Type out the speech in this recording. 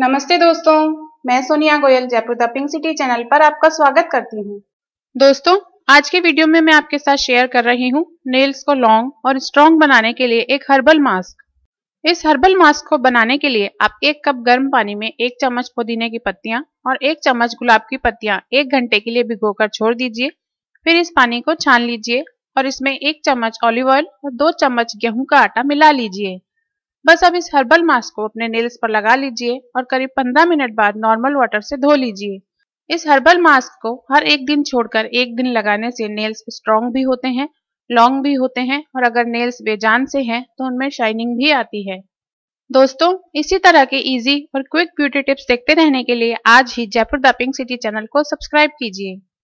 नमस्ते दोस्तों मैं Sonia Goyal Jaipur the pink city channel पर आपका स्वागत करती हूँ दोस्तों आज के वीडियो में मैं आपके साथ शेयर कर रही हूँ नेल्स को लॉन्ग और स्ट्रॉन्ग बनाने के लिए एक हर्बल मास्क इस हर्बल मास्क को बनाने के लिए आप एक कप गर्म पानी में एक चम्मच पुदीने की पत्तियां और एक चम्मच गुलाब की पत्तियां एक घंटे के लिए भिगो छोड़ दीजिए फिर इस पानी को छान लीजिए और इसमें एक चम्मच ऑलिव ऑयल और दो चम्मच गेहूं का आटा मिला लीजिए बस अब इस हर्बल मास्क को अपने नेल्स पर लगा लीजिए और करीब 15 मिनट बाद नॉर्मल वाटर से धो लीजिए इस हर्बल मास्क को हर एक दिन छोड़कर एक दिन लगाने से नेल्स स्ट्रॉन्ग भी होते हैं लॉन्ग भी होते हैं और अगर नेल्स बेजान से हैं तो उनमें शाइनिंग भी आती है दोस्तों इसी तरह के इजी और क्विक ब्यूटी टिप्स देखते रहने के लिए आज ही जयपुर द सिटी चैनल को सब्सक्राइब कीजिए